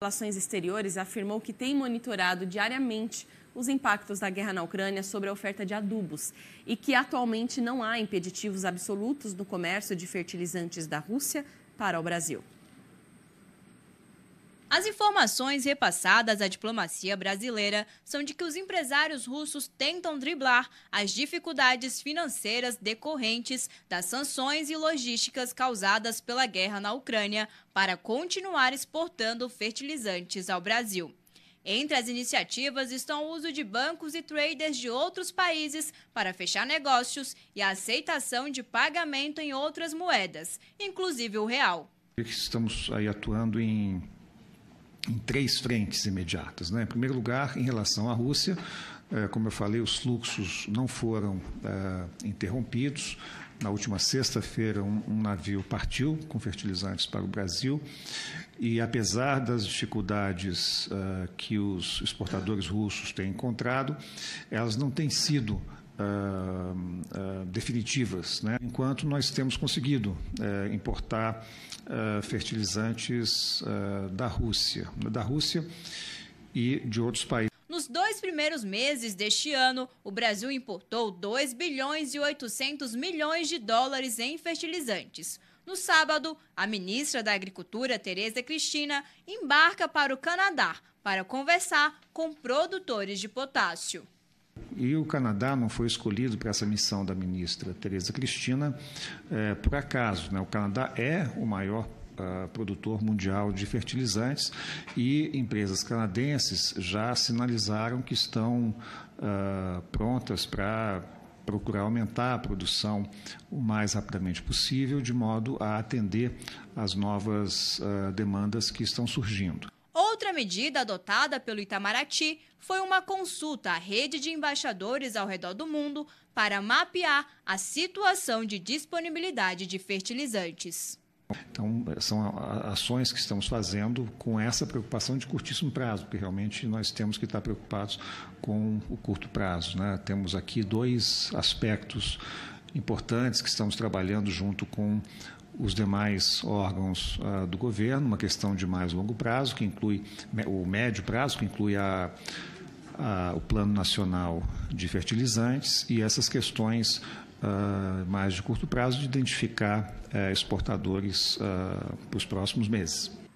Relações Exteriores afirmou que tem monitorado diariamente os impactos da guerra na Ucrânia sobre a oferta de adubos e que atualmente não há impeditivos absolutos no comércio de fertilizantes da Rússia para o Brasil. As informações repassadas à diplomacia brasileira são de que os empresários russos tentam driblar as dificuldades financeiras decorrentes das sanções e logísticas causadas pela guerra na Ucrânia para continuar exportando fertilizantes ao Brasil. Entre as iniciativas estão o uso de bancos e traders de outros países para fechar negócios e a aceitação de pagamento em outras moedas, inclusive o real. Estamos aí atuando em em três frentes imediatas. Né? Em primeiro lugar, em relação à Rússia, eh, como eu falei, os fluxos não foram eh, interrompidos. Na última sexta-feira, um navio partiu com fertilizantes para o Brasil e, apesar das dificuldades eh, que os exportadores russos têm encontrado, elas não têm sido definitivas, né? enquanto nós temos conseguido é, importar é, fertilizantes é, da Rússia, né? da Rússia e de outros países. Nos dois primeiros meses deste ano, o Brasil importou 2 bilhões e 800 milhões de dólares em fertilizantes. No sábado, a ministra da Agricultura, Tereza Cristina, embarca para o Canadá para conversar com produtores de potássio. E o Canadá não foi escolhido para essa missão da ministra Tereza Cristina é, por acaso. Né? O Canadá é o maior Uh, produtor mundial de fertilizantes e empresas canadenses já sinalizaram que estão uh, prontas para procurar aumentar a produção o mais rapidamente possível, de modo a atender às novas uh, demandas que estão surgindo. Outra medida adotada pelo Itamaraty foi uma consulta à rede de embaixadores ao redor do mundo para mapear a situação de disponibilidade de fertilizantes. Então, são ações que estamos fazendo com essa preocupação de curtíssimo prazo, porque realmente nós temos que estar preocupados com o curto prazo. Né? Temos aqui dois aspectos importantes que estamos trabalhando junto com os demais órgãos ah, do governo, uma questão de mais longo prazo, que inclui o médio prazo, que inclui a, a, o Plano Nacional de Fertilizantes e essas questões ah, mais de curto prazo de identificar eh, exportadores ah, para os próximos meses.